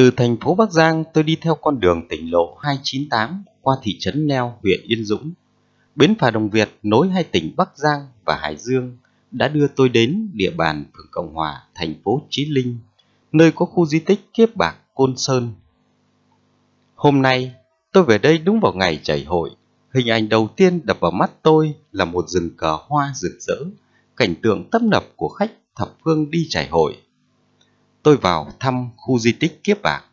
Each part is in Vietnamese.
Từ thành phố Bắc Giang tôi đi theo con đường tỉnh lộ 298 qua thị trấn Neo, huyện Yên Dũng. Bến phà Đồng Việt nối hai tỉnh Bắc Giang và Hải Dương đã đưa tôi đến địa bàn phường Cộng Hòa, thành phố Chí Linh, nơi có khu di tích kiếp bạc Côn Sơn. Hôm nay, tôi về đây đúng vào ngày chảy hội. Hình ảnh đầu tiên đập vào mắt tôi là một rừng cờ hoa rực rỡ, cảnh tượng tấp nập của khách thập phương đi chảy hội – tôi vào thăm khu di tích Kiếp Bạc.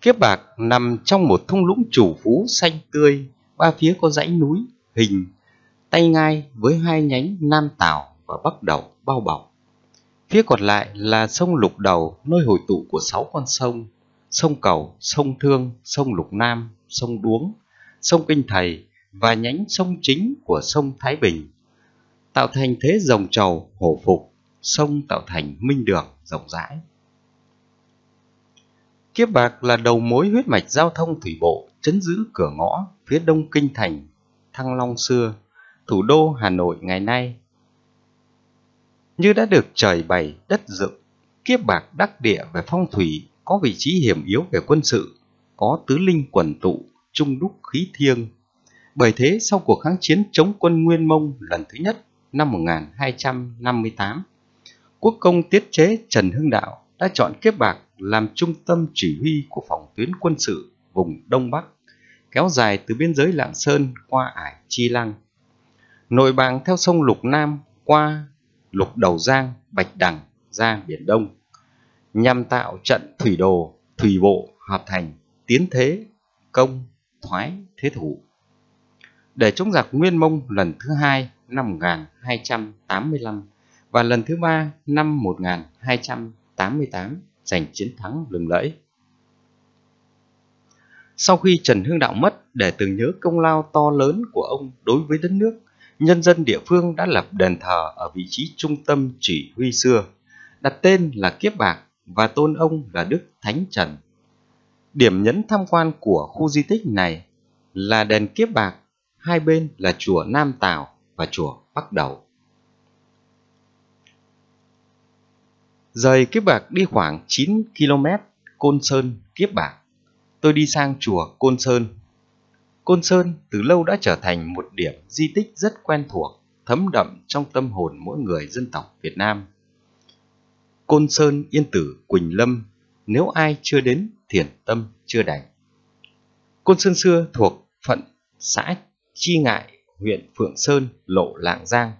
Kiếp Bạc nằm trong một thung lũng chủ phú xanh tươi, ba phía có dãy núi, hình, tay ngai với hai nhánh Nam Tảo và Bắc Đầu bao bọc. Phía còn lại là sông Lục Đầu, nơi hội tụ của sáu con sông, sông Cầu, sông Thương, sông Lục Nam, sông Đuống, sông Kinh Thầy và nhánh sông chính của sông Thái Bình, tạo thành thế dòng trầu, hổ phục sông tạo thành minh đường rộng rãi. Kiếp bạc là đầu mối huyết mạch giao thông thủy bộ chấn giữ cửa ngõ phía đông kinh thành Thăng Long xưa, thủ đô Hà Nội ngày nay. Như đã được trời bày đất dựng, kiếp bạc đắc địa về phong thủy có vị trí hiểm yếu về quân sự, có tứ linh quần tụ, trung đúc khí thiêng. Bởi thế, sau cuộc kháng chiến chống quân Nguyên Mông lần thứ nhất năm 1258, quốc công tiết chế Trần Hưng Đạo đã chọn kiếp bạc làm trung tâm chỉ huy của phòng tuyến quân sự vùng Đông Bắc, kéo dài từ biên giới Lạng Sơn qua ải Chi Lăng. Nội bàng theo sông Lục Nam qua Lục Đầu Giang, Bạch Đằng ra Biển Đông, nhằm tạo trận thủy đồ, thủy bộ hợp thành tiến thế, công, thoái, thế thủ. Để chống giặc Nguyên Mông lần thứ hai năm 1285 và lần thứ ba năm 1288 giành chiến thắng lừng lẫy. Sau khi Trần Hưng Đạo mất để tưởng nhớ công lao to lớn của ông đối với đất nước, nhân dân địa phương đã lập đền thờ ở vị trí trung tâm chỉ huy xưa, đặt tên là Kiếp Bạc và tôn ông là Đức Thánh Trần. Điểm nhấn tham quan của khu di tích này là đền Kiếp Bạc, hai bên là chùa Nam Tào và chùa Bắc Đầu. Rời kiếp bạc đi khoảng 9 km Côn Sơn kiếp bạc Tôi đi sang chùa Côn Sơn Côn Sơn từ lâu đã trở thành một điểm di tích rất quen thuộc Thấm đậm trong tâm hồn mỗi người dân tộc Việt Nam Côn Sơn Yên Tử Quỳnh Lâm Nếu ai chưa đến thiền tâm chưa đành Côn Sơn xưa thuộc phận xã Chi Ngại huyện Phượng Sơn, Lộ Lạng Giang,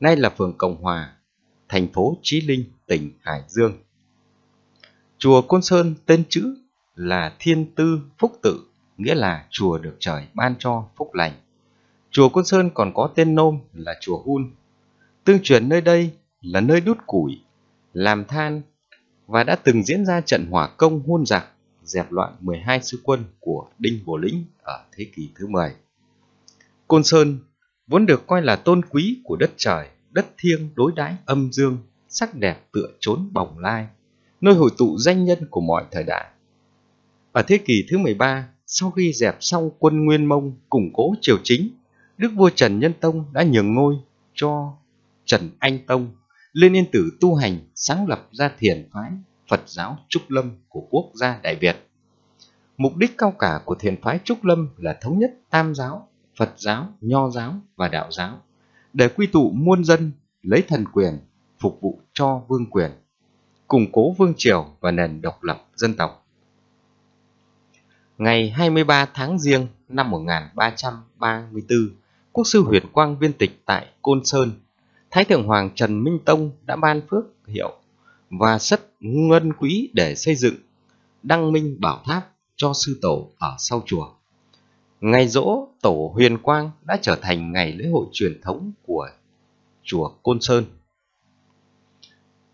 nay là phường Cộng Hòa, thành phố Chí Linh, tỉnh Hải Dương. Chùa Côn Sơn tên chữ là Thiên Tư Phúc Tự, nghĩa là chùa được trời ban cho phúc lành. Chùa Côn Sơn còn có tên nôm là chùa Hun. Tương truyền nơi đây là nơi đút củi, làm than và đã từng diễn ra trận hỏa công hôn giặc dẹp loạn 12 sư quân của Đinh Bộ Lĩnh ở thế kỷ thứ 10. Côn Sơn vốn được coi là tôn quý của đất trời đất thiêng đối đãi âm dương, sắc đẹp tựa chốn bồng lai, nơi hội tụ danh nhân của mọi thời đại. Ở thế kỷ thứ 13, sau khi dẹp xong quân Nguyên Mông củng cố triều chính, Đức vua Trần Nhân Tông đã nhường ngôi cho Trần Anh Tông, lên yên tử tu hành sáng lập ra thiền phái Phật giáo Trúc Lâm của quốc gia Đại Việt. Mục đích cao cả của thiền phái Trúc Lâm là thống nhất Tam giáo, Phật giáo, Nho giáo và Đạo giáo để quy tụ muôn dân lấy thần quyền phục vụ cho vương quyền, củng cố vương triều và nền độc lập dân tộc. Ngày 23 tháng Giêng năm 1334, Quốc sư Huyền Quang viên tịch tại Côn Sơn, Thái thượng hoàng Trần Minh Tông đã ban phước hiệu và sất ngân quỹ để xây dựng đăng minh bảo tháp cho sư tổ ở sau chùa. Ngày Dỗ tổ huyền quang đã trở thành ngày lễ hội truyền thống của chùa Côn Sơn.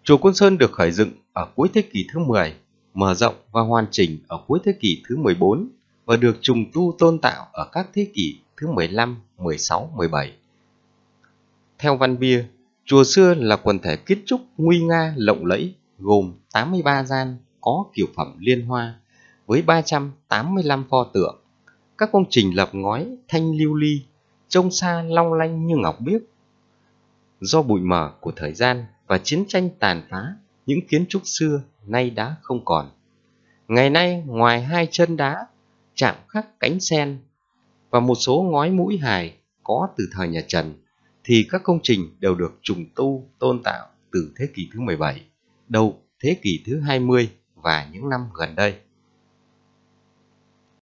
Chùa Côn Sơn được khởi dựng ở cuối thế kỷ thứ 10, mở rộng và hoàn chỉnh ở cuối thế kỷ thứ 14 và được trùng tu tôn tạo ở các thế kỷ thứ 15, 16, 17. Theo văn bia, chùa xưa là quần thể kiến trúc nguy nga lộng lẫy gồm 83 gian có kiểu phẩm liên hoa với 385 pho tượng các công trình lập ngói thanh lưu ly trông xa long lanh như ngọc biếc do bụi mờ của thời gian và chiến tranh tàn phá những kiến trúc xưa nay đã không còn ngày nay ngoài hai chân đá chạm khắc cánh sen và một số ngói mũi hài có từ thời nhà Trần thì các công trình đều được trùng tu tôn tạo từ thế kỷ thứ 17, đầu thế kỷ thứ 20 và những năm gần đây.